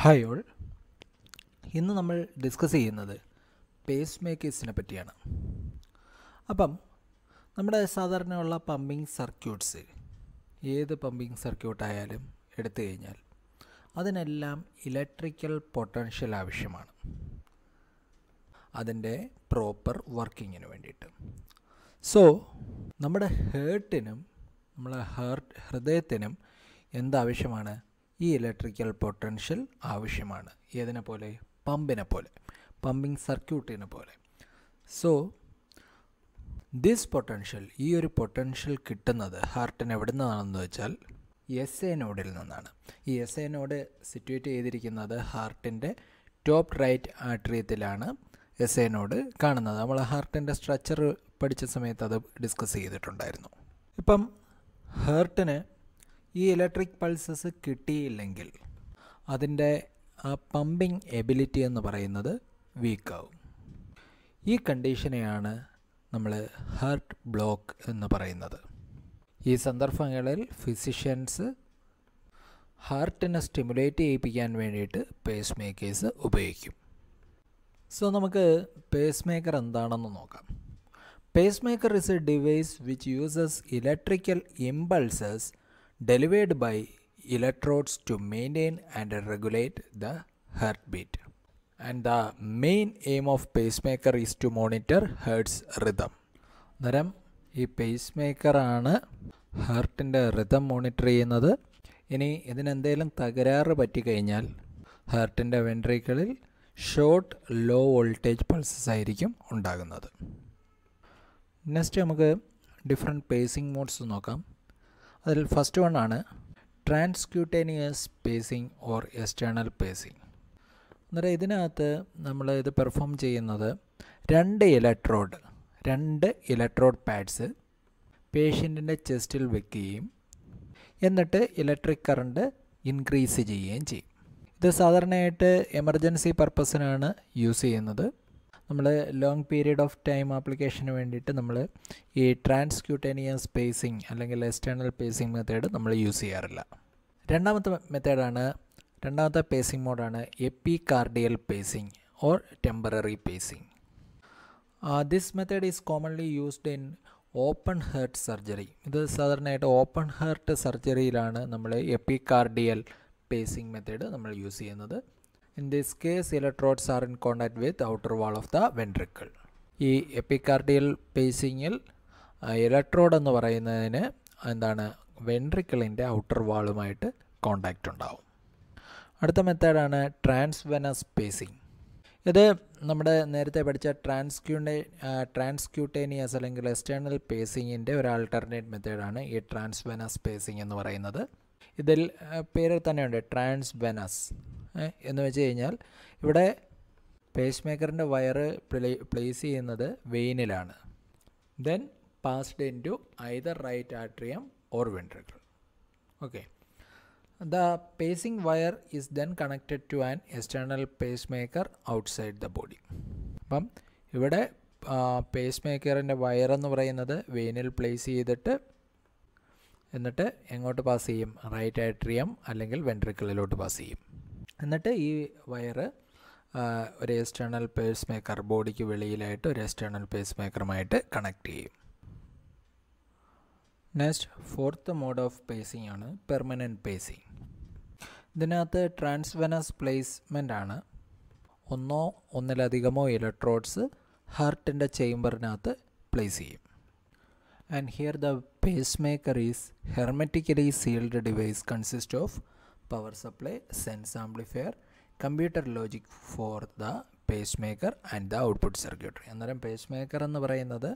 Hi all ഇന്ന് നമ്മൾ discuss ചെയ്യുന്നത് പേസ് മേക്കേഴ്സിനെ പറ്റിയാണ് അപ്പം നമ്മുടെ സാധാരണയുള്ള പമ്പിങ് സർക്യൂട്ട്സ് ഏത് പമ്പിങ് സർക്യൂട്ടായാലും എടുത്തു കഴിഞ്ഞാൽ അതിനെല്ലാം ഇലക്ട്രിക്കൽ പൊട്ടൻഷ്യൽ ആവശ്യമാണ് അതിൻ്റെ പ്രോപ്പർ വർക്കിങ്ങിന് വേണ്ടിയിട്ട് സോ നമ്മുടെ ഹേർട്ടിനും നമ്മളെ ഹേർട്ട് ഹൃദയത്തിനും എന്താവശ്യമാണ് ഈ ഇലക്ട്രിക്കൽ പൊട്ടൻഷ്യൽ ആവശ്യമാണ് ഏതിനെ പോലെ പമ്പിനെ പോലെ പമ്പിംഗ് സർക്യൂട്ടിനെ പോലെ സോ ദിസ് പൊട്ടൻഷ്യൽ ഈ ഒരു പൊട്ടൻഷ്യൽ കിട്ടുന്നത് ഹാർട്ടിന് എവിടെ നിന്നാണെന്ന് വെച്ചാൽ എസ് എ നോഡിൽ നിന്നാണ് ഈ എസ് എ നോഡ് സിറ്റുവേറ്റ് ചെയ്തിരിക്കുന്നത് ഹാർട്ടിൻ്റെ ടോപ്പ് റൈറ്റ് ആട്രിയത്തിലാണ് എസ് എ നോഡ് കാണുന്നത് നമ്മൾ ഹാർട്ടിൻ്റെ സ്ട്രക്ചർ പഠിച്ച സമയത്ത് അത് ഡിസ്കസ് ചെയ്തിട്ടുണ്ടായിരുന്നു ഇപ്പം ഹാർട്ടിന് ഈ ഇലക്ട്രിക് പൾസസ് കിട്ടിയില്ലെങ്കിൽ അതിൻ്റെ ആ പമ്പിങ് എബിലിറ്റി എന്ന് പറയുന്നത് വീക്കാവും ഈ കണ്ടീഷനെയാണ് നമ്മൾ ഹാർട്ട് ബ്ലോക്ക് എന്ന് പറയുന്നത് ഈ സന്ദർഭങ്ങളിൽ ഫിസിഷ്യൻസ് ഹാർട്ടിനെ സ്റ്റിമുലേറ്റ് ചെയ്യിപ്പിക്കാൻ വേണ്ടിയിട്ട് പേസ് മേക്കേഴ്സ് ഉപയോഗിക്കും സോ നമുക്ക് പേസ് മേക്കർ എന്താണെന്ന് നോക്കാം pacemaker is a device which uses electrical impulses delivered by electrodes to maintain and regulate the heartbeat. And the main aim of pacemaker is to monitor heart's rhythm. അന്നേരം ഈ pace മേക്കറാണ് ഹാർട്ടിൻ്റെ rhythm monitor ചെയ്യുന്നത് ഇനി ഇതിനെന്തെങ്കിലും തകരാറ് പറ്റിക്കഴിഞ്ഞാൽ ഹാർട്ടിൻ്റെ വെൻട്രിക്കിളിൽ short low voltage pulses ആയിരിക്കും ഉണ്ടാകുന്നത് നെക്സ്റ്റ് നമുക്ക് ഡിഫറെൻറ്റ് പേസിംഗ് മോഡ്സ് നോക്കാം അതിൽ ഫസ്റ്റ് വൺ ആണ് transcutaneous pacing or external pacing എന്നാൽ ഇതിനകത്ത് നമ്മൾ ഇത് പെർഫോം ചെയ്യുന്നത് രണ്ട് ഇലക്ട്രോഡ് രണ്ട് ഇലക്ട്രോഡ് പാഡ്സ് പേഷ്യൻറ്റിൻ്റെ ചെസ്റ്റിൽ വെക്കുകയും എന്നിട്ട് ഇലക്ട്രിക് കറണ്ട് ഇൻക്രീസ് ചെയ്യുകയും ചെയ്യും ഇത് സാധാരണയായിട്ട് എമർജൻസി പർപ്പസിനാണ് യൂസ് ചെയ്യുന്നത് നമ്മൾ ലോങ് പീരീഡ് ഓഫ് ടൈം ആപ്ലിക്കേഷന് വേണ്ടിയിട്ട് നമ്മൾ ഈ ട്രാൻസ്ക്യൂട്ടേനിയൻ സ്പേസിംഗ് അല്ലെങ്കിൽ എക്സ്റ്റേണൽ പേസിംഗ് മെത്തേഡ് നമ്മൾ യൂസ് ചെയ്യാറില്ല രണ്ടാമത്തെ മെത്തേഡാണ് രണ്ടാമത്തെ പേസിംഗ് മോഡാണ് എപ്പി cardial pacing or temporary pacing this method is commonly used in open heart surgery ഇത് സാധാരണയായിട്ട് ഓപ്പൺ ഹേർട്ട് സർജറിയിലാണ് നമ്മൾ എപ്പി കാർഡിയൽ പേസിംഗ് മെത്തേഡ് നമ്മൾ യൂസ് ചെയ്യുന്നത് in this case electrodes are in contact with outer wall of the ventricle ഈ epicardial പേസിങ്ങിൽ electrode എന്ന് പറയുന്നതിന് എന്താണ് വെൻട്രിക്കിളിൻ്റെ ഔട്ടർ വാളുമായിട്ട് കോണ്ടാക്റ്റ് ഉണ്ടാവും അടുത്ത മെത്തേഡാണ് ട്രാൻസ്വെനസ് പേസിങ് ഇത് നമ്മുടെ നേരത്തെ പഠിച്ച ട്രാൻസ്ക്യൂണേ ട്രാൻസ്ക്യൂട്ടേനിയസ് അല്ലെങ്കിൽ എക്സ്റ്റേണൽ പേസിങ്ങിൻ്റെ ഒരു ആൾട്ടർനേറ്റ് മെത്തേഡാണ് ഈ ട്രാൻസ്വെനസ് പേസിങ് എന്ന് പറയുന്നത് ഇതിൽ പേര് തന്നെയുണ്ട് ട്രാൻസ്വെനസ് എന്ന് വെച്ച് കഴിഞ്ഞാൽ ഇവിടെ പേസ് മേക്കറിൻ്റെ വയറ് പ്ലേസ് ചെയ്യുന്നത് വെയിനിലാണ് then passed into either right atrium or ventricle okay the pacing wire is then connected to an external pacemaker outside the body അപ്പം ഇവിടെ പേസ് മേക്കറിൻ്റെ വയറെന്ന് പറയുന്നത് വെയിനിൽ പ്ലേസ് ചെയ്തിട്ട് എന്നിട്ട് എങ്ങോട്ട് പാസ് ചെയ്യും റൈറ്റ് ആട്രിയം അല്ലെങ്കിൽ വെൻട്രിക്കിളിലോട്ട് പാസ് ചെയ്യും എന്നിട്ട് ഈ വയറ് ഒരു എക്സ്റ്റേണൽ പേഴ്സ് മേക്കർ ബോഡിക്ക് വെളിയിലായിട്ട് ഒരു എക്സ്റ്റേണൽ പേഴ്സ് മേക്കറുമായിട്ട് കണക്ട് ചെയ്യും next fourth mode of pacing ആണ് പെർമനൻറ്റ് പേസിംഗ് ഇതിനകത്ത് ട്രാൻസ്വെനസ് പ്ലേസ്മെൻ്റ് ആണ് ഒന്നോ ഒന്നിലധികമോ ഇലക്ട്രോഡ്സ് ഹാർട്ടിൻ്റെ ചേംബറിനകത്ത് പ്ലേസ് ചെയ്യും and here the pacemaker is hermetically sealed device consist of supply sense amplifier computer logic for the pace pacemaker and the output circuitry അന്നേരം pacemaker എന്ന് പറയുന്നത്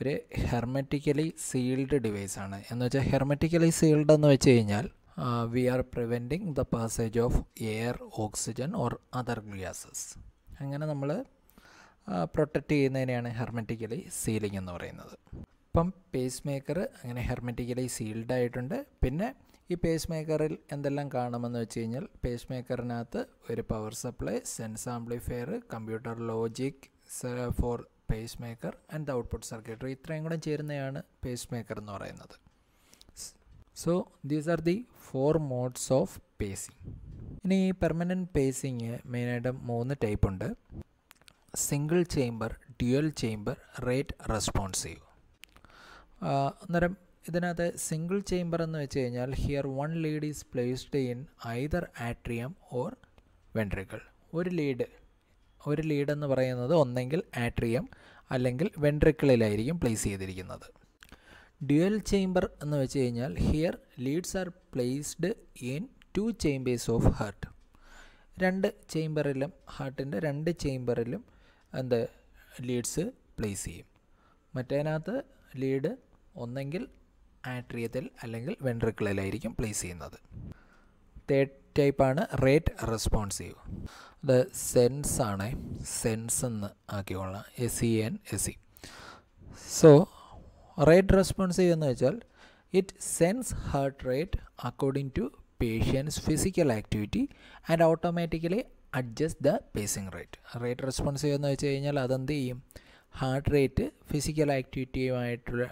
ഒരു ഹെർമറ്റിക്കലി സീൽഡ് ഡിവൈസ് ആണ് എന്ന് വെച്ചാൽ ഹെർമറ്റിക്കലി സീൽഡ് എന്ന് വെച്ച് കഴിഞ്ഞാൽ we are preventing the passage of air oxygen or other gases അങ്ങനെ നമ്മൾ പ്രൊട്ടക്റ്റ് ചെയ്യുന്നതിനെയാണ് ഹെർമറ്റിക്കലി സീലിംഗ് എന്ന് പറയുന്നത് അപ്പം പേസ് മേക്കർ അങ്ങനെ ഹെർമറ്റിക്കലി സീൽഡ് ആയിട്ടുണ്ട് പിന്നെ ഈ പേസ് മേക്കറിൽ എന്തെല്ലാം കാണുമെന്ന് വെച്ച് കഴിഞ്ഞാൽ പേസ് മേക്കറിനകത്ത് ഒരു power supply sense amplifier computer logic for pacemaker and the output circuitry ഇത്രയും കൂടെ ചേരുന്നതാണ് പേസ് മേക്കർ എന്ന് പറയുന്നത് so these are the four modes of pacing ഇനി ഈ പെർമനൻറ്റ് പേസിങ് മെയിനായിട്ട് മൂന്ന് ടൈപ്പ് ഉണ്ട് single chamber dual chamber rate responsive അന്നേരം ഇതിനകത്ത് സിംഗിൾ ചേംബർ എന്ന് വെച്ച് കഴിഞ്ഞാൽ here one lead is placed in either atrium or ventricle ഒരു ലീഡ് ഒരു ലീഡ് എന്ന് പറയുന്നത് ഒന്നെങ്കിൽ ആട്രിയം അല്ലെങ്കിൽ വെൻട്രിക്കിളിലായിരിക്കും പ്ലേസ് ചെയ്തിരിക്കുന്നത് ഡ്യുവൽ ചേംബർ എന്ന് വെച്ച് കഴിഞ്ഞാൽ here leads are placed in two chambers of heart രണ്ട് ചേംബറിലും ഹാർട്ടിൻ്റെ രണ്ട് ചേംബറിലും എന്ത് ലീഡ്സ് പ്ലേസ് ചെയ്യും മറ്റേനകത്ത് ലീഡ് ഒന്നെങ്കിൽ ആട്രിയത്തിൽ അല്ലെങ്കിൽ വെൻട്രിക്കിളിലായിരിക്കും പ്ലേസ് ചെയ്യുന്നത് തേർഡ് ടൈപ്പാണ് റേറ്റ് റെസ്പോൺസീവ് അത് സെൻസ് ആണ് സെൻസ് എന്ന് ആക്കിക്കൊള്ളാം A C N S C so rate responsive എന്ന് വെച്ചാൽ it sense heart rate according to patient's physical activity and automatically adjust the pacing rate rate responsive എന്ന് വെച്ച് കഴിഞ്ഞാൽ അതെന്ത് ചെയ്യും ഹാർട്ട് റേറ്റ് ഫിസിക്കൽ ആക്ടിവിറ്റിയുമായിട്ടുള്ള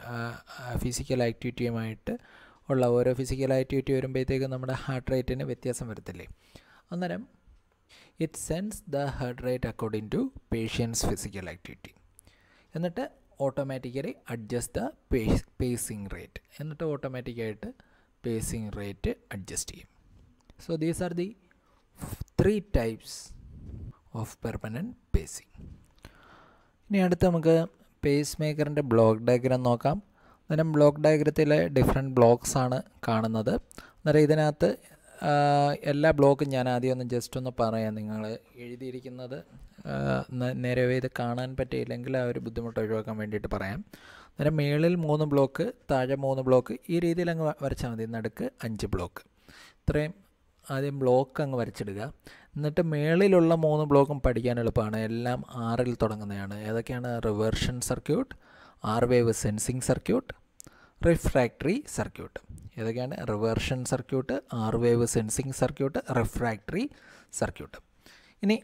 ഫിസിക്കൽ ആക്ടിവിറ്റിയുമായിട്ട് ഉള്ള ഓരോ ഫിസിക്കൽ ആക്ടിവിറ്റി വരുമ്പോഴത്തേക്കും നമ്മുടെ ഹാർട്ട് റേറ്റിന് വ്യത്യാസം വരത്തില്ലേ അന്നേരം it sense the heart rate according to patient's physical activity എന്നിട്ട് automatically adjust the pacing rate എന്നിട്ട് ഓട്ടോമാറ്റിക്കായിട്ട് പേസിംഗ് റേറ്റ് അഡ്ജസ്റ്റ് ചെയ്യും so these are the three types of permanent pacing ഇനി അടുത്ത് നമുക്ക് പേസ് മേക്കറിൻ്റെ ബ്ലോക്ക് ഡയഗ്രാം നോക്കാം അന്നേരം ബ്ലോക്ക് ഡയഗ്രത്തിലെ ഡിഫറെൻറ്റ് ബ്ലോക്സ് ആണ് കാണുന്നത് അന്നേരം ഇതിനകത്ത് എല്ലാ ബ്ലോക്കും ഞാൻ ആദ്യം ഒന്ന് ജസ്റ്റ് ഒന്ന് പറയാം നിങ്ങൾ എഴുതിയിരിക്കുന്നത് നേരവേ ഇത് കാണാൻ പറ്റിയില്ലെങ്കിൽ ആ ഒരു ബുദ്ധിമുട്ട് ഒഴിവാക്കാൻ വേണ്ടിയിട്ട് പറയാം അന്നേരം മേളിൽ മൂന്ന് ബ്ലോക്ക് താഴെ മൂന്ന് ബ്ലോക്ക് ഈ രീതിയിൽ അങ്ങ് വരച്ചാൽ മതി നടുക്ക് അഞ്ച് ബ്ലോക്ക് ഇത്രയും ആദ്യം ബ്ലോക്ക് അങ്ങ് വരച്ചിടുക എന്നിട്ട് മേളിലുള്ള മൂന്ന് ബ്ലോക്കും പഠിക്കാൻ എളുപ്പമാണ് എല്ലാം ആറിൽ തുടങ്ങുന്നതാണ് ഏതൊക്കെയാണ് reversion circuit R wave sensing circuit refractory circuit ഏതൊക്കെയാണ് reversion circuit R wave sensing circuit refractory circuit ഇനി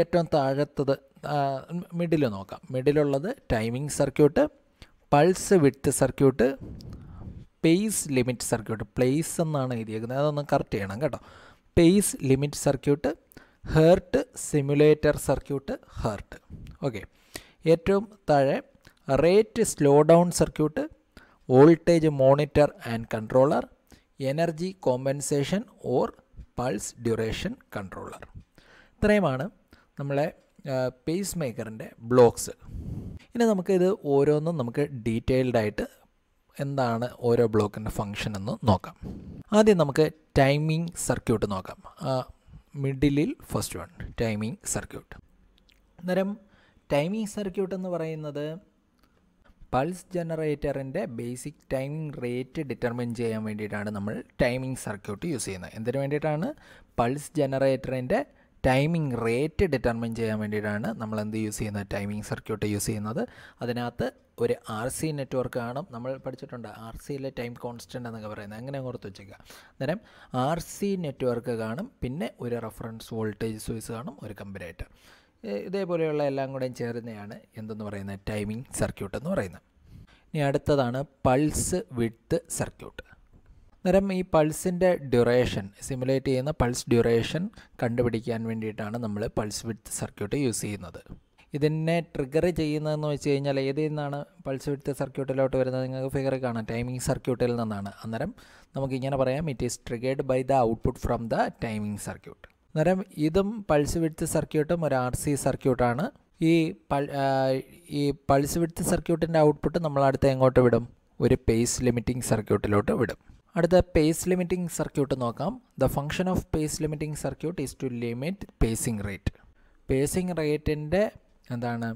ഏറ്റവും താഴത്തത് മിഡിൽ നോക്കാം മിഡിലുള്ളത് timing circuit pulse width circuit pace limit circuit place എന്നാണ് എഴുതിയേക്കുന്നത് അതൊന്ന് കറക്റ്റ് ചെയ്യണം കേട്ടോ pace limit circuit heart simulator circuit heart okay ഏറ്റവും താഴെ rate slow down circuit voltage monitor and controller energy compensation or pulse duration controller ഇത്രയുമാണ് നമ്മളെ pace മേക്കറിൻ്റെ blocks ഇനി നമുക്കിത് ഓരോന്നും നമുക്ക് ഡീറ്റെയിൽഡായിട്ട് എന്താണ് ഓരോ ബ്ലോക്കിൻ്റെ ഫങ്ഷൻ എന്ന് നോക്കാം ആദ്യം നമുക്ക് ടൈമിംഗ് സർക്യൂട്ട് നോക്കാം മിഡിലിൽ ഫസ്റ്റ് വൺ ടൈമിംഗ് സർക്യൂട്ട് അന്നേരം ടൈമിംഗ് സർക്യൂട്ട് എന്ന് പറയുന്നത് പൾസ് ജനറേറ്ററിൻ്റെ ബേസിക് ടൈമിംഗ് റേറ്റ് ഡിറ്റർമിൻ ചെയ്യാൻ വേണ്ടിയിട്ടാണ് നമ്മൾ ടൈമിംഗ് സർക്യൂട്ട് യൂസ് ചെയ്യുന്നത് എന്തിനു വേണ്ടിയിട്ടാണ് പൾസ് ജനറേറ്ററിൻ്റെ ടൈമിംഗ് റേറ്റ് ഡിറ്റർമിൻ ചെയ്യാൻ വേണ്ടിയിട്ടാണ് നമ്മൾ എന്ത് യൂസ് ചെയ്യുന്നത് ടൈമിംഗ് സർക്യൂട്ട് യൂസ് ചെയ്യുന്നത് അതിനകത്ത് ഒരു ആർ സി നെറ്റ്വർക്ക് കാണും നമ്മൾ പഠിച്ചിട്ടുണ്ട് ആർ സിയിലെ ടൈം കോൺസ്റ്റൻ്റ് എന്നൊക്കെ പറയുന്നത് അങ്ങനെ ഓർത്ത് വെച്ചേക്കുക അന്നേരം ആർ സി നെറ്റ്വർക്ക് കാണും പിന്നെ ഒരു റെഫറൻസ് വോൾട്ടേജ് സോഴ്സ് കാണും ഒരു കമ്പരേറ്റർ ഇതേപോലെയുള്ള എല്ലാം കൂടെയും ചേരുന്നതാണ് എന്തെന്ന് പറയുന്നത് ടൈമിംഗ് സർക്യൂട്ട് എന്ന് പറയുന്നത് ഇനി അടുത്തതാണ് പൾസ് വിഡ്ത്ത് സർക്യൂട്ട് അന്നേരം ഈ പൾസിൻ്റെ ഡ്യൂറേഷൻ സിമുലേറ്റ് ചെയ്യുന്ന പൾസ് ഡ്യൂറേഷൻ കണ്ടുപിടിക്കാൻ വേണ്ടിയിട്ടാണ് നമ്മൾ പൾസ് വിഡ്ത്ത് സർക്യൂട്ട് യൂസ് ചെയ്യുന്നത് ഇതിനെ ട്രിഗർ ചെയ്യുന്നതെന്ന് വെച്ച് കഴിഞ്ഞാൽ ഏതിൽ നിന്നാണ് പൾസ് വിഡ്ത്ത് സർക്യൂട്ടിലോട്ട് വരുന്നത് നിങ്ങൾക്ക് ഫിഗർ കാണാം ടൈമിംഗ് സർക്യൂട്ടിൽ നിന്നാണ് അന്നേരം ഇങ്ങനെ പറയാം it is triggered by the output from the timing circuit അന്നേരം ഇതും പൾസ് വിഡ്ത്ത് സർക്യൂട്ടും ഒരു ആർ സി സർക്യൂട്ടാണ് ഈ പൾ ഈ പൾസ് വിഡ്ത്ത് സർക്യൂട്ടിൻ്റെ ഔട്ട്പുട്ട് നമ്മൾ അടുത്ത് എങ്ങോട്ട് വിടും ഒരു പേസ് ലിമിറ്റിംഗ് സർക്യൂട്ടിലോട്ട് വിടും അടുത്ത പേസ് ലിമിറ്റിംഗ് സർക്യൂട്ട് നോക്കാം the function of pace limiting circuit is to limit pacing rate pacing റേറ്റിൻ്റെ എന്താണ്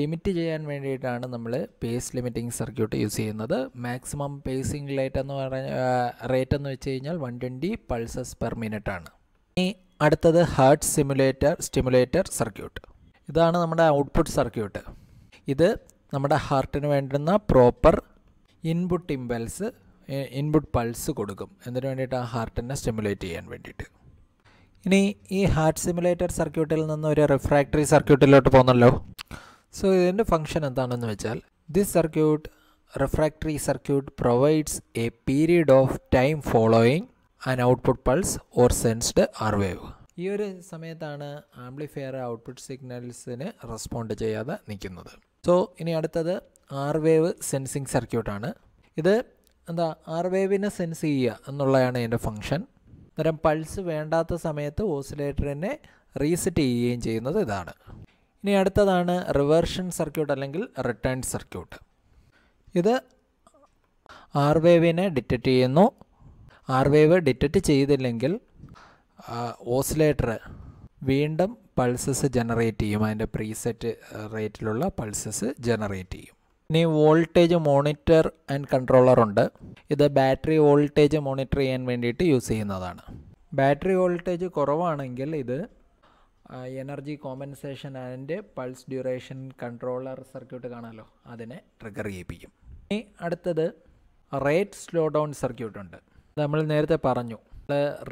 ലിമിറ്റ് ചെയ്യാൻ വേണ്ടിയിട്ടാണ് നമ്മൾ പേസ് ലിമിറ്റിംഗ് സർക്യൂട്ട് യൂസ് ചെയ്യുന്നത് മാക്സിമം പേസിംഗ് റേറ്റ് എന്ന് പറഞ്ഞ റേറ്റ് എന്ന് വെച്ച് കഴിഞ്ഞാൽ one twenty pulses per minute ആണ് ഇനി അടുത്തത് ഹാർട്ട് സിമുലേറ്റർ സ്റ്റിമുലേറ്റർ സർക്യൂട്ട് ഇതാണ് നമ്മുടെ ഔട്ട്പുട്ട് സർക്യൂട്ട് ഇത് നമ്മുടെ ഹാർട്ടിന് വേണ്ടുന്ന proper input impulse input pulse കൊടുക്കും എന്തിനു വേണ്ടിയിട്ട് ആ ഹാർട്ടിനെ സ്റ്റിമുലേറ്റ് ചെയ്യാൻ വേണ്ടിയിട്ട് ഇനി ഈ ഹാർട്ട് സിമുലേറ്റർ സർക്യൂട്ടിൽ നിന്ന് ഒരു റിഫ്രാക്ടറി സർക്യൂട്ടിലോട്ട് പോകുന്നല്ലോ സോ ഇതിൻ്റെ ഫംഗ്ഷൻ എന്താണെന്ന് വെച്ചാൽ this circuit refractory circuit provides a period of time following an output pulse or sensed R wave ഈ ഒരു സമയത്താണ് ആംപ്ലിഫയർ ഔട്ട്പുട്ട് സിഗ്നൽസിന് റെസ്പോണ്ട് ചെയ്യാതെ നിൽക്കുന്നത് സോ ഇനി അടുത്തത് ആർ വേവ് സെൻസിങ് സർക്യൂട്ടാണ് ഇത് എന്താ ആർ വേവിനെ സെൻസ് ചെയ്യുക എന്നുള്ളതാണ് ഇതിൻ്റെ ഫങ്ഷൻ അന്നേരം പൾസ് വേണ്ടാത്ത സമയത്ത് ഓസിലേറ്ററിനെ റീസെറ്റ് ചെയ്യുകയും ചെയ്യുന്നത് ഇതാണ് ഇനി അടുത്തതാണ് റിവേർഷൻ സർക്യൂട്ട് അല്ലെങ്കിൽ റിട്ടേൺ സർക്യൂട്ട് ഇത് ആർ വേവിനെ ഡിറ്റക്റ്റ് ചെയ്യുന്നു ആർ വേവ് ഡിറ്റക്റ്റ് ചെയ്തില്ലെങ്കിൽ ഓസിലേറ്റർ വീണ്ടും പൾസസ് ജനറേറ്റ് ചെയ്യും അതിൻ്റെ പ്രീസെറ്റ് റേറ്റിലുള്ള പൾസസ് ജനറേറ്റ് ചെയ്യും ഇനി വോൾട്ടേജ് മോണിറ്റർ ആൻഡ് കൺട്രോളർ ഉണ്ട് ഇത് ബാറ്ററി വോൾട്ടേജ് മോണിറ്റർ ചെയ്യാൻ വേണ്ടിയിട്ട് യൂസ് ചെയ്യുന്നതാണ് ബാറ്ററി വോൾട്ടേജ് കുറവാണെങ്കിൽ ഇത് energy compensation and pulse duration controller circuit കാണാമല്ലോ അതിനെ ട്രിഗർ ചെയ്യിപ്പിക്കും ഇനി അടുത്തത് റേറ്റ് സ്ലോ ഡൗൺ സർക്യൂട്ട് ഉണ്ട് നമ്മൾ നേരത്തെ പറഞ്ഞു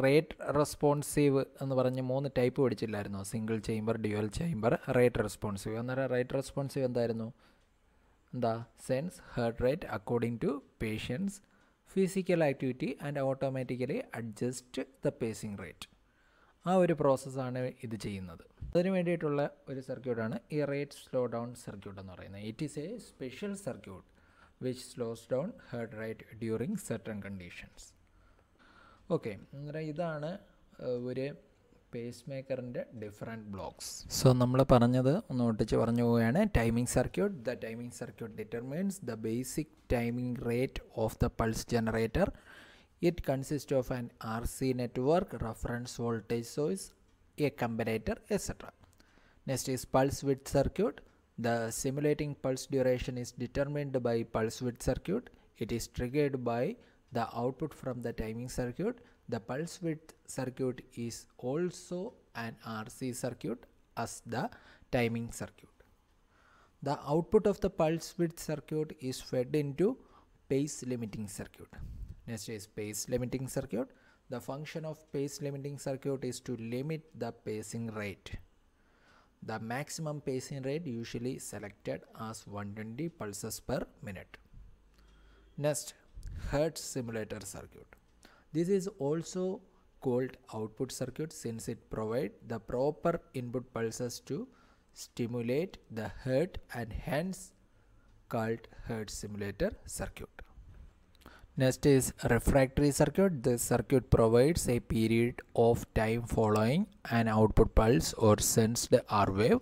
റേറ്റ് റെസ്പോൺസീവ് എന്ന് പറഞ്ഞ് മൂന്ന് ടൈപ്പ് പഠിച്ചില്ലായിരുന്നു single chamber dual chamber rate responsive അന്നേരം റേറ്റ് റെസ്പോൺസീവ് എന്തായിരുന്നു എന്താ sense heart rate according to patient's physical activity and automatically adjust the pacing rate ആ ഒരു പ്രോസസ്സാണ് ഇത് ചെയ്യുന്നത് അതിന് വേണ്ടിയിട്ടുള്ള ഒരു സർക്യൂട്ടാണ് ഈ റേറ്റ് സ്ലോ ഡൗൺ സർക്യൂട്ട് എന്ന് പറയുന്നത് it is a special circuit which slows down heart rate during certain conditions okay അന്നേരം ഇതാണ് ഒരു പേസ് മേക്കറിൻ്റെ ഡിഫറെൻറ്റ് ബ്ലോക്സ് സോ നമ്മൾ പറഞ്ഞത് ഒന്ന് ഒട്ടിച്ച് പറഞ്ഞു പോവുകയാണ് timing circuit the timing circuit determines the basic timing rate of the pulse generator it consist of an R C network reference voltage source a comparator etcetera next is pulse width circuit the simulating pulse duration is determined by pulse width circuit it is triggered by the output from the timing circuit. The pulse width circuit is also an RC circuit as the timing circuit. The output of the pulse width circuit is fed into pace limiting circuit. Next is pace limiting circuit. The function of pace limiting circuit is to limit the pacing rate. The maximum pacing rate usually selected as 120 pulses per minute. Next, hertz simulator circuit this is also called output circuit since it provides the proper input pulses to stimulate the hertz and hence called hertz simulator circuit next is refractory circuit this circuit provides a period of time following an output pulse or sensed r wave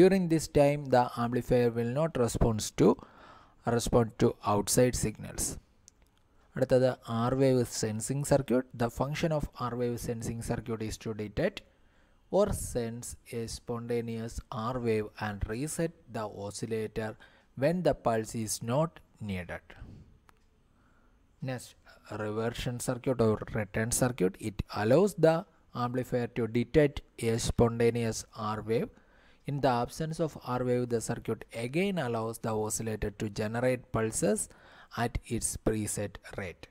during this time the amplifier will not respond to respond to outside signals the R-wave sensing circuit. The function of R-wave sensing circuit is to detect or sense a spontaneous R wave and reset the oscillator when the pulse is not needed. Next, reversion circuit or return circuit. It allows the amplifier to detect a spontaneous R wave. In the absence of R wave, the circuit again allows the oscillator to generate pulses at its preset rate.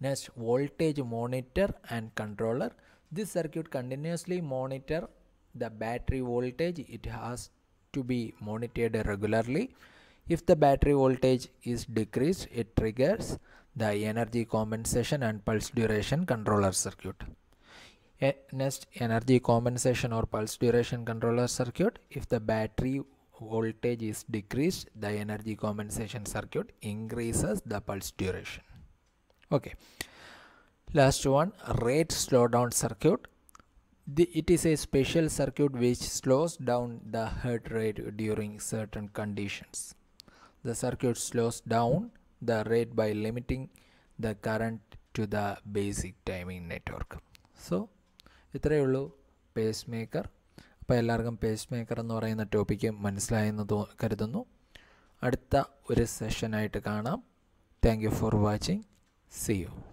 Next, voltage monitor and controller. This circuit continuously monitor the battery voltage. It has to be monitored regularly. If the battery voltage is decreased, it triggers the energy compensation and pulse duration controller circuit. Eh, next, energy compensation or pulse duration controller circuit. If the battery voltage is decreased, the energy compensation circuit increases the pulse duration. Okay. Last one, rate slowdown circuit. The, it is a special circuit which slows down the heart rate during certain conditions. The circuit slows down the rate by limiting the current to the basic timing network. So, ഇത്രയേ ഉള്ളൂ pace maker അപ്പോൾ എല്ലാവർക്കും pace pacemaker എന്ന് പറയുന്ന topic മനസ്സിലായെന്ന് തോ കരുതുന്നു അടുത്ത ഒരു സെഷനായിട്ട് കാണാം thank you for watching see U